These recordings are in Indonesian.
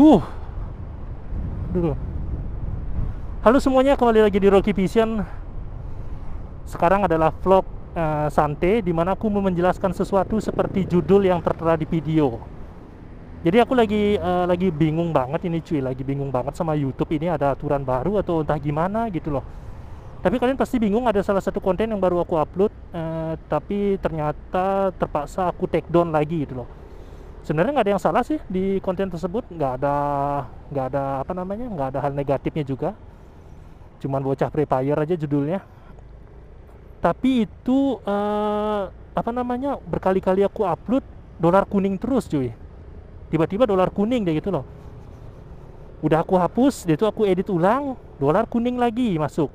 Huh. Halo semuanya, kembali lagi di Rocky Vision. Sekarang adalah vlog uh, eh, santai di mana aku mau menjelaskan sesuatu seperti judul yang tertera di video. Jadi aku lagi uh, lagi bingung banget ini cuy, lagi bingung banget sama YouTube ini ada aturan baru atau entah gimana gitu loh. Tapi kalian pasti bingung ada salah satu konten yang baru aku upload uh, tapi ternyata terpaksa aku take down lagi gitu loh sebenarnya nggak ada yang salah sih di konten tersebut nggak ada nggak ada apa namanya nggak ada hal negatifnya juga cuman bocah free fire aja judulnya tapi itu uh, apa namanya berkali-kali aku upload dolar kuning terus cuy tiba-tiba dolar kuning deh gitu loh udah aku hapus dia itu aku edit ulang dolar kuning lagi masuk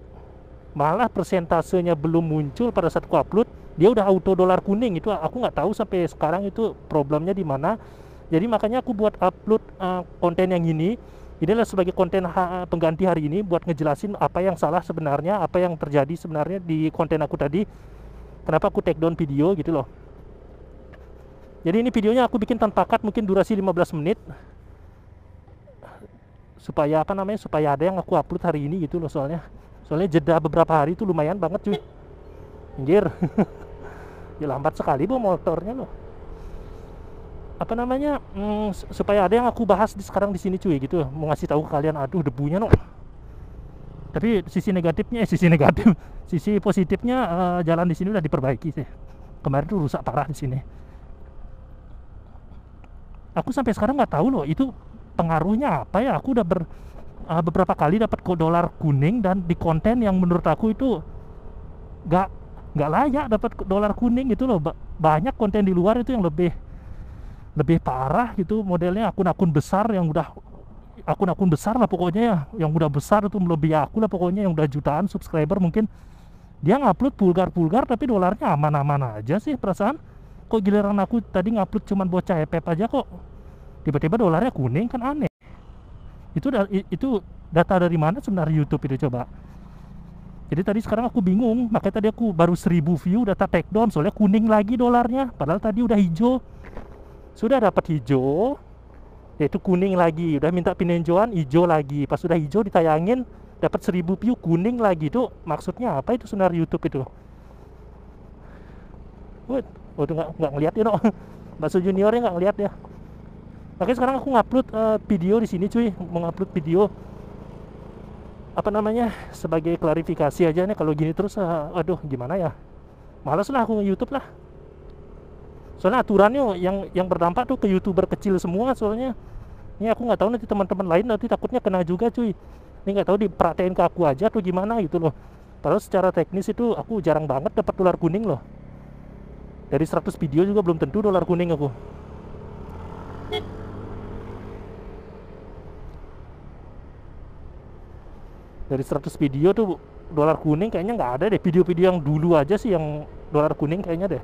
malah persentasenya belum muncul pada saat aku upload dia udah auto dolar kuning itu aku nggak tahu sampai sekarang itu problemnya di mana jadi makanya aku buat upload uh, konten yang ini ini adalah sebagai konten ha pengganti hari ini buat ngejelasin apa yang salah sebenarnya apa yang terjadi sebenarnya di konten aku tadi kenapa aku take down video gitu loh jadi ini videonya aku bikin tanpa cut mungkin durasi 15 menit supaya apa namanya supaya ada yang aku upload hari ini gitu loh soalnya soalnya jeda beberapa hari itu lumayan banget cuy anjir ya lambat sekali bu motornya loh apa namanya hmm, supaya ada yang aku bahas di sekarang di sini cuy gitu mau ngasih tahu ke kalian aduh debunya loh tapi sisi negatifnya eh, sisi negatif sisi positifnya uh, jalan di sini udah diperbaiki sih kemarin tuh rusak parah di sini aku sampai sekarang nggak tahu loh itu pengaruhnya apa ya aku udah ber uh, beberapa kali dapat dolar kuning dan di konten yang menurut aku itu nggak nggak layak dapat dolar kuning gitu loh banyak konten di luar itu yang lebih lebih parah gitu modelnya akun-akun besar yang udah akun-akun besar lah pokoknya ya yang udah besar itu melebihi aku lah pokoknya yang udah jutaan subscriber mungkin dia ngupload pulgar-pulgar tapi dolarnya aman-aman aja sih perasaan kok giliran aku tadi ngupload cuman bocah epep aja kok tiba-tiba dolarnya kuning kan aneh itu itu data dari mana sebenarnya YouTube itu coba jadi tadi sekarang aku bingung makanya tadi aku baru 1000 view data take down soalnya kuning lagi dolarnya padahal tadi udah hijau sudah dapat hijau yaitu kuning lagi udah minta pinjaman hijau lagi pas sudah hijau ditayangin dapat 1000 view kuning lagi itu maksudnya apa itu sebenarnya YouTube itu Wih, oh, nggak nggak ngeliat ya oh. you know. Bakso juniornya nggak ngeliat ya makanya sekarang aku ngupload uh, video di sini cuy mengupload video apa namanya sebagai klarifikasi aja nih kalau gini terus uh, aduh gimana ya malas lah aku YouTube lah soalnya aturannya yang yang berdampak tuh ke youtuber kecil semua soalnya ini aku nggak tahu nanti teman-teman lain nanti takutnya kena juga cuy ini nggak tahu diperhatiin ke aku aja tuh gimana gitu loh padahal secara teknis itu aku jarang banget dapat dolar kuning loh dari 100 video juga belum tentu dolar kuning aku dari 100 video tuh dolar kuning kayaknya nggak ada deh video-video yang dulu aja sih yang dolar kuning kayaknya deh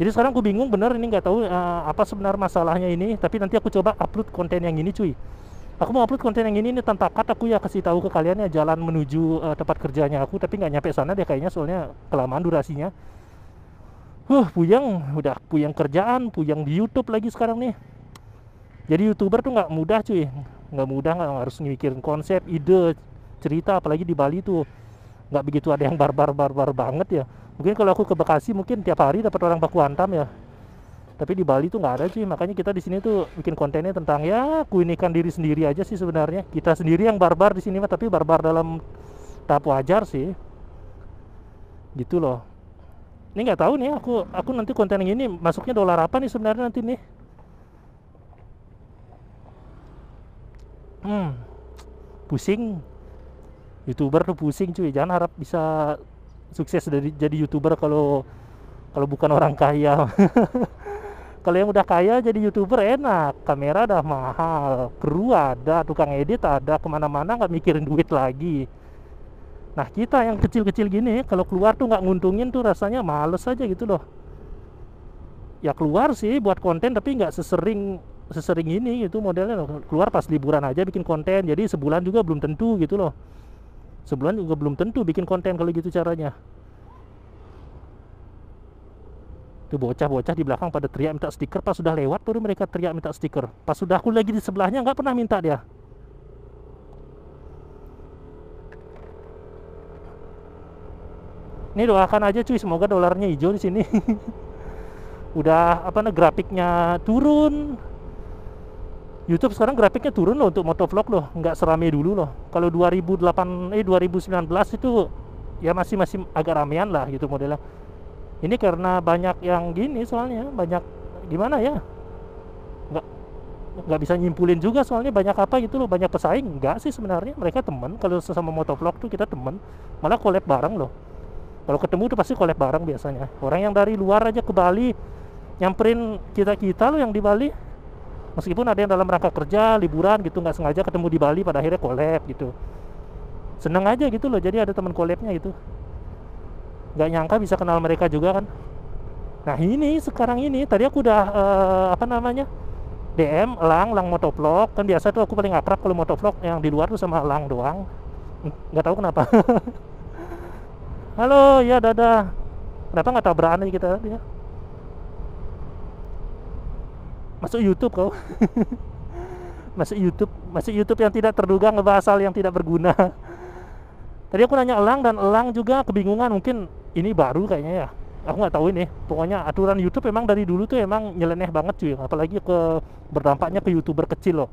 jadi sekarang aku bingung bener ini nggak tahu uh, apa sebenarnya masalahnya ini tapi nanti aku coba upload konten yang ini cuy aku mau upload konten yang ini ini tanpa kat aku ya kasih tahu ke kalian ya jalan menuju uh, tempat kerjanya aku tapi nggak nyampe sana deh kayaknya soalnya kelamaan durasinya huh puyeng udah puyeng kerjaan puyeng di YouTube lagi sekarang nih jadi youtuber tuh nggak mudah cuy nggak mudah nggak harus mikirin konsep ide cerita apalagi di Bali tuh nggak begitu ada yang barbar barbar banget ya mungkin kalau aku ke Bekasi mungkin tiap hari dapat orang baku hantam ya tapi di Bali tuh nggak ada sih makanya kita di sini tuh bikin kontennya tentang ya kuinikan diri sendiri aja sih sebenarnya kita sendiri yang barbar di sini mah tapi barbar dalam tahap wajar sih gitu loh ini nggak tahu nih aku aku nanti konten yang ini masuknya dolar apa nih sebenarnya nanti nih hmm pusing youtuber tuh pusing cuy jangan harap bisa sukses dari jadi youtuber kalau kalau bukan orang kaya kalau yang udah kaya jadi youtuber enak kamera dah mahal kru ada tukang edit ada kemana-mana nggak mikirin duit lagi nah kita yang kecil-kecil gini kalau keluar tuh nggak nguntungin tuh rasanya males aja gitu loh ya keluar sih buat konten tapi nggak sesering sesering ini gitu modelnya keluar pas liburan aja bikin konten jadi sebulan juga belum tentu gitu loh sebulan juga belum tentu bikin konten kalau gitu caranya itu bocah-bocah di belakang pada teriak minta stiker pas sudah lewat baru mereka teriak minta stiker pas sudah aku lagi di sebelahnya nggak pernah minta dia ini doakan aja cuy semoga dolarnya hijau di sini udah apa nih grafiknya turun YouTube sekarang grafiknya turun loh untuk motovlog loh, nggak serame dulu loh. Kalau 2008 eh 2019 itu ya masih masih agak ramean lah gitu modelnya. Ini karena banyak yang gini soalnya, banyak gimana ya? Nggak nggak bisa nyimpulin juga soalnya banyak apa gitu loh, banyak pesaing nggak sih sebenarnya mereka teman. Kalau sesama motovlog tuh kita teman, malah collab bareng loh. Kalau ketemu tuh pasti collab bareng biasanya. Orang yang dari luar aja ke Bali nyamperin kita kita loh yang di Bali meskipun ada yang dalam rangka kerja liburan gitu nggak sengaja ketemu di Bali pada akhirnya collab gitu seneng aja gitu loh jadi ada teman collabnya gitu nggak nyangka bisa kenal mereka juga kan nah ini sekarang ini tadi aku udah uh, apa namanya DM Elang Elang motovlog kan biasa tuh aku paling akrab kalau motovlog yang di luar tuh sama Elang doang nggak tahu kenapa halo ya dadah kenapa nggak tabrakan aja kita ya masuk YouTube kau masuk YouTube masuk YouTube yang tidak terduga ngebahas hal yang tidak berguna tadi aku nanya Elang dan Elang juga kebingungan mungkin ini baru kayaknya ya aku nggak tahu ini pokoknya aturan YouTube emang dari dulu tuh emang nyeleneh banget cuy apalagi ke berdampaknya ke youtuber kecil loh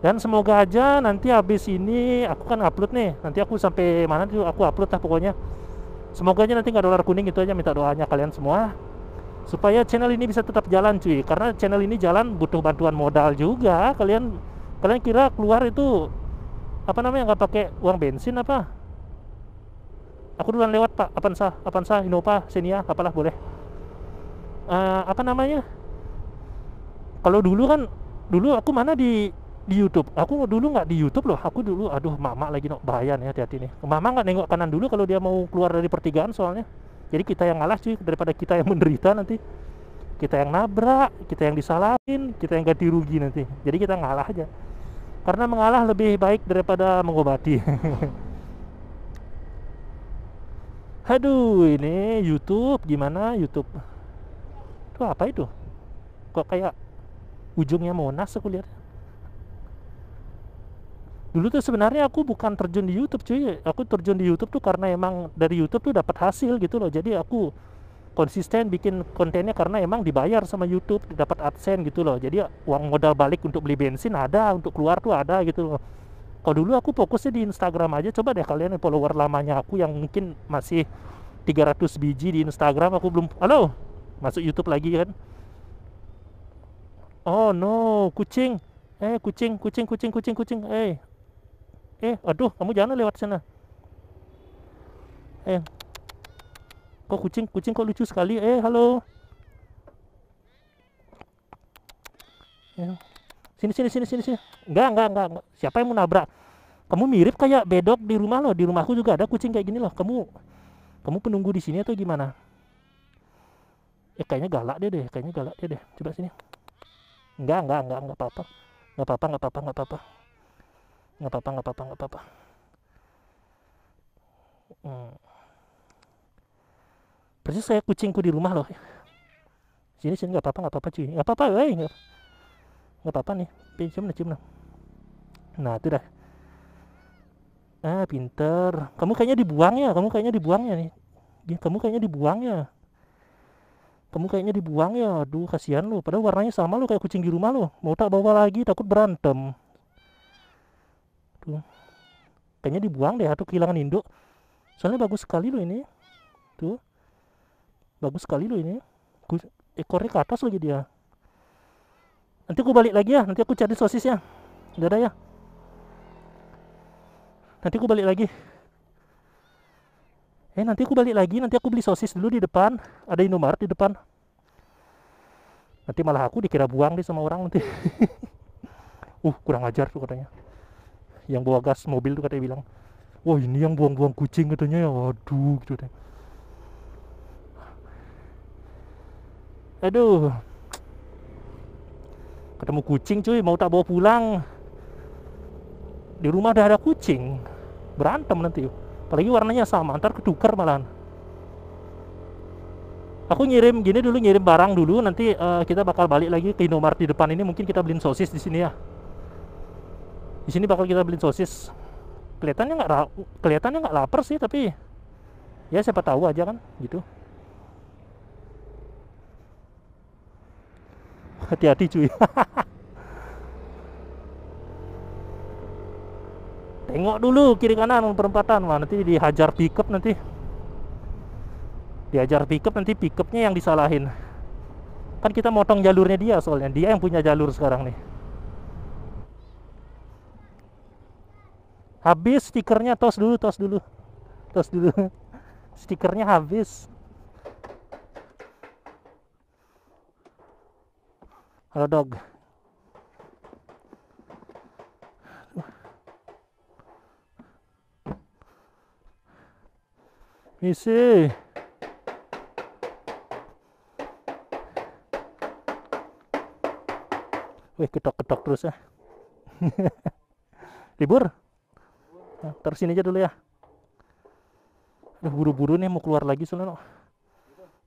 dan semoga aja nanti habis ini aku kan upload nih nanti aku sampai mana tuh aku upload lah pokoknya semoga aja nanti nggak dolar kuning itu aja minta doanya kalian semua supaya channel ini bisa tetap jalan cuy karena channel ini jalan butuh bantuan modal juga kalian kalian kira keluar itu apa namanya nggak pakai uang bensin apa aku duluan lewat pak Apansa Apansa Innova Senia apalah boleh uh, apa namanya kalau dulu kan dulu aku mana di di YouTube aku dulu nggak di YouTube loh aku dulu aduh mama lagi no bayan ya hati-hati nih mama nggak nengok kanan dulu kalau dia mau keluar dari pertigaan soalnya jadi kita yang ngalah sih daripada kita yang menderita nanti kita yang nabrak kita yang disalahin kita yang ganti rugi nanti jadi kita ngalah aja karena mengalah lebih baik daripada mengobati aduh ini YouTube gimana YouTube itu apa itu kok kayak ujungnya monas aku lihat dulu tuh sebenarnya aku bukan terjun di YouTube cuy aku terjun di YouTube tuh karena emang dari YouTube tuh dapat hasil gitu loh jadi aku konsisten bikin kontennya karena emang dibayar sama YouTube dapat adsense gitu loh jadi uang modal balik untuk beli bensin ada untuk keluar tuh ada gitu loh kalau dulu aku fokusnya di Instagram aja coba deh kalian yang follower lamanya aku yang mungkin masih 300 biji di Instagram aku belum halo masuk YouTube lagi kan oh no kucing eh kucing kucing kucing kucing kucing eh eh aduh kamu jangan lewat sana eh kok kucing kucing kok lucu sekali eh halo eh. sini sini sini sini sini enggak enggak enggak, siapa yang mau nabrak kamu mirip kayak bedok di rumah loh di rumahku juga ada kucing kayak gini loh kamu kamu penunggu di sini atau gimana eh kayaknya galak dia deh kayaknya galak dia deh coba sini enggak enggak enggak enggak apa-apa enggak apa-apa enggak apa-apa enggak apa-apa nggak apa-apa nggak apa-apa nggak apa-apa hmm. persis saya kucingku di rumah loh sini sini nggak apa-apa nggak apa-apa cuy nggak apa-apa eh nggak apa-apa nih pinjam nih cium nah itu dah ah pinter kamu kayaknya dibuang ya kamu kayaknya dibuang ya nih kamu kayaknya dibuang ya kamu kayaknya dibuang ya aduh kasihan lo, padahal warnanya sama lo kayak kucing di rumah lo, mau tak bawa lagi takut berantem Tuh. Kayaknya dibuang deh atau kehilangan induk. Soalnya bagus sekali loh ini. Tuh. Bagus sekali loh ini. Ekornya ke atas lagi dia. Nanti aku balik lagi ya. Nanti aku cari sosisnya. Dadah ya. Nanti aku balik lagi. Eh nanti aku balik lagi. Nanti aku beli sosis dulu di depan. Ada Indomaret di depan. Nanti malah aku dikira buang deh sama orang nanti. uh kurang ajar tuh katanya yang bawa gas mobil tuh katanya bilang wah ini yang buang-buang kucing katanya ya aduh gitu deh aduh ketemu kucing cuy mau tak bawa pulang di rumah udah ada kucing berantem nanti apalagi warnanya sama antar ketukar malahan aku ngirim gini dulu ngirim barang dulu nanti uh, kita bakal balik lagi ke Indomaret di depan ini mungkin kita beliin sosis di sini ya di sini bakal kita beli sosis kelihatannya nggak kelihatannya nggak lapar sih tapi ya siapa tahu aja kan gitu hati-hati cuy tengok dulu kiri kanan perempatan wah nanti dihajar pickup nanti diajar pickup nanti pickupnya yang disalahin kan kita motong jalurnya dia soalnya dia yang punya jalur sekarang nih habis stikernya tos dulu tos dulu tos dulu stikernya habis halo dog misi wih ketok-ketok terus ya libur Nah, terus sini aja dulu ya. Udah buru-buru nih mau keluar lagi soalnya. No.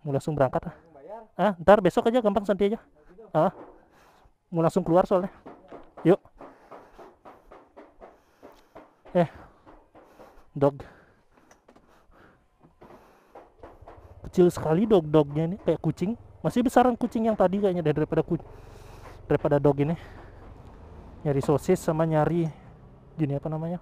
Mau langsung berangkat ah. Ah, ntar besok aja gampang santai aja. Ah. Mau langsung keluar soalnya. Yuk. Eh. Dog. Kecil sekali dog-dognya ini kayak kucing. Masih besaran kucing yang tadi kayaknya daripada kucing daripada dog ini. Nyari sosis sama nyari gini apa namanya?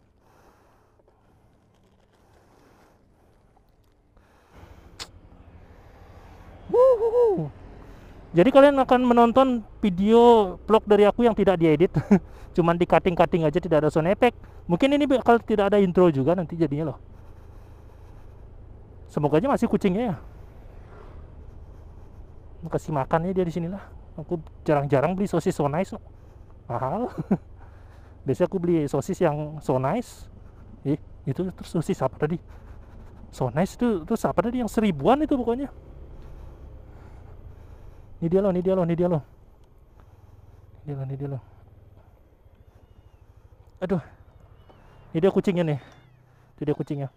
jadi kalian akan menonton video vlog dari aku yang tidak diedit cuman di cutting cutting aja tidak ada sound effect mungkin ini bakal tidak ada intro juga nanti jadinya loh semoga aja masih kucingnya ya kasih makannya dia di sinilah aku jarang-jarang beli sosis so nice loh. mahal biasanya aku beli sosis yang so nice eh, itu terus sosis apa tadi so nice itu terus apa tadi yang seribuan itu pokoknya ini dia loh, ini dia loh, ini dia loh. Ini dia loh, ini dia loh. Aduh. Ini dia kucingnya nih. Itu dia kucingnya.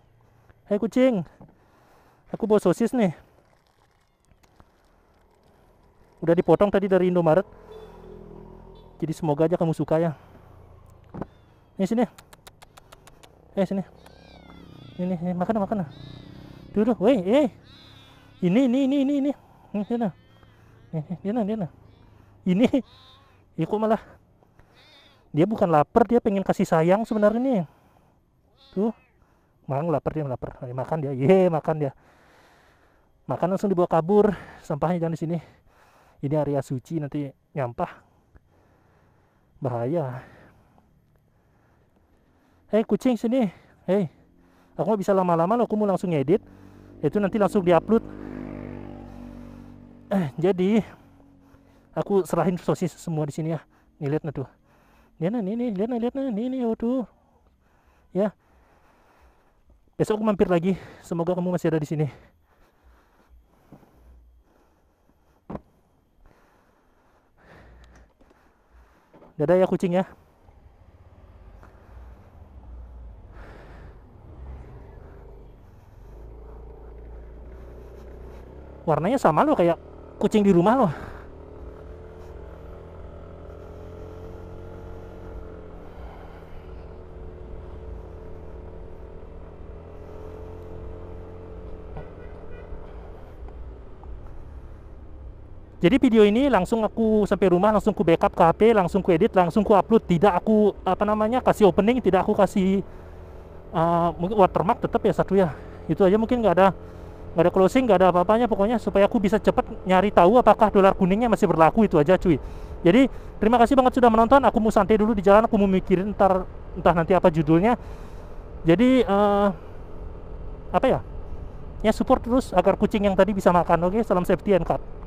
Hai kucing. Aku bawa sosis nih. Udah dipotong tadi dari Indomaret. Jadi semoga aja kamu suka ya. Ini sini. Eh sini. Ini, nih, makan makan. woi, woi, eh. Ini ini ini ini ini. Ini sana. Nah, dia nah ini aku ya malah dia bukan lapar dia pengen kasih sayang sebenarnya tuh malah lapar dia lapar nah, makan dia ye makan dia makan langsung dibawa kabur sampahnya jangan di sini ini area suci nanti nyampah bahaya hei kucing sini hei aku gak bisa lama-lama loh aku mau langsung ngedit itu nanti langsung diupload eh, jadi aku serahin sosis semua di sini ya nih lihat nah, tuh lihat nah nih nih lihat nah lihat nah nih nih waduh ya besok aku mampir lagi semoga kamu masih ada di sini dadah ya kucing ya warnanya sama loh kayak kucing di rumah loh Jadi video ini langsung aku sampai rumah, langsung ku backup ke HP, langsung ku edit, langsung ku upload. Tidak aku apa namanya kasih opening, tidak aku kasih uh, watermark tetap ya satu ya. Itu aja mungkin nggak ada nggak ada closing nggak ada apa-apanya pokoknya supaya aku bisa cepat nyari tahu apakah dolar kuningnya masih berlaku itu aja cuy jadi terima kasih banget sudah menonton aku mau santai dulu di jalan aku mau mikirin ntar entah nanti apa judulnya jadi uh, apa ya ya support terus agar kucing yang tadi bisa makan oke okay? salam safety and cut